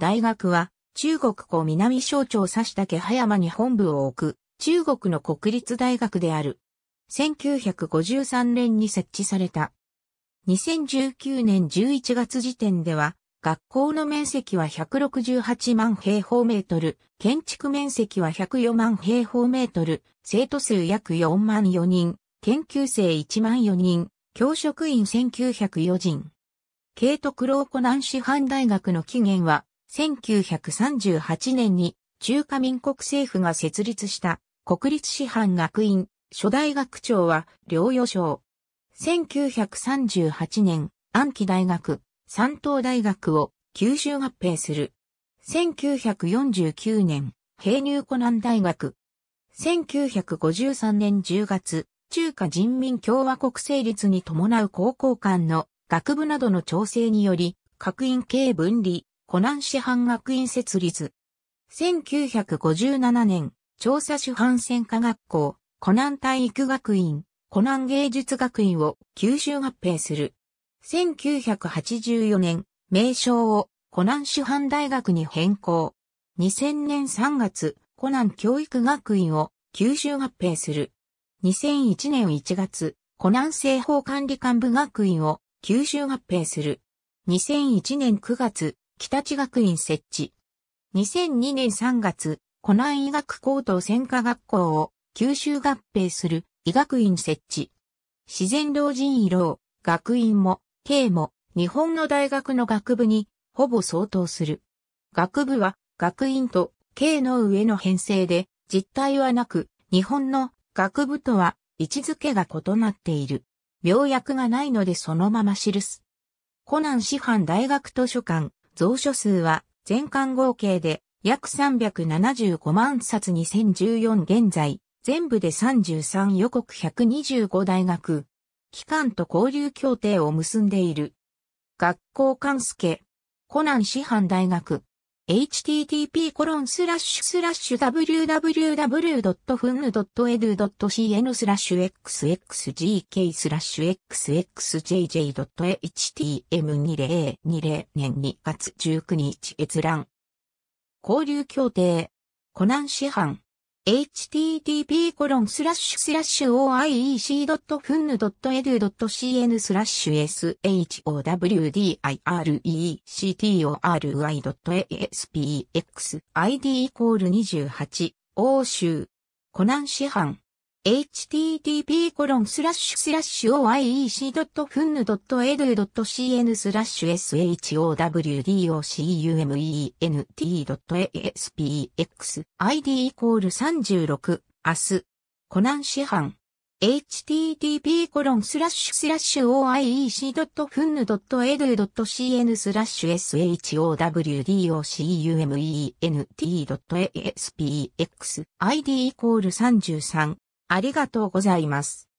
大学は、中国湖南省庁佐した葉山に本部を置く、中国の国立大学である。1953年に設置された。2019年11月時点では、学校の面積は168万平方メートル、建築面積は104万平方メートル、生徒数約4万4人、研究生1万4人、教職員1904人。慶徳老湖南師範大学の起源は、1938年に中華民国政府が設立した国立師範学院初代学長は療養省。1938年、安徽大学、山東大学を九州合併する。1949年、平入湖南大学。1953年10月、中華人民共和国成立に伴う高校間の学部などの調整により、学院系分離、湖南師範学院設立。1957年、調査主犯専科学校、湖南体育学院、湖南芸術学院を九州合併する。1984年、名称を湖南師範大学に変更。2000年3月、湖南教育学院を九州合併する。2001年1月、湖南政法管理幹部学院を九州合併する。2001年9月、北地学院設置。2002年3月、湖南医学高等専科学校を九州合併する医学院設置。自然老人医療、学院も、経も、日本の大学の学部に、ほぼ相当する。学部は、学院と、経の上の編成で、実態はなく、日本の学部とは位置づけが異なっている。病薬がないのでそのまま記す。コナン師範大学図書館、蔵書数は全巻合計で約375万冊2014現在、全部で33予告125大学、機関と交流協定を結んでいる。学校関助、コナン師範大学、http://www.fun.edu.cn ス xxgk xxjj.htm2020 年2月19日閲覧。交流協定。湖南市販 http://oiec.fun.edu.cn showdirectori.aspx id 28、欧州、コナン市販。http://oiec.fun.edu.cn スラッシュ showdocument.aspx id イコール36明日コナン市販 http://oiec.fun.edu.cn スラッシュ showdocument.aspx id イコール33ありがとうございます。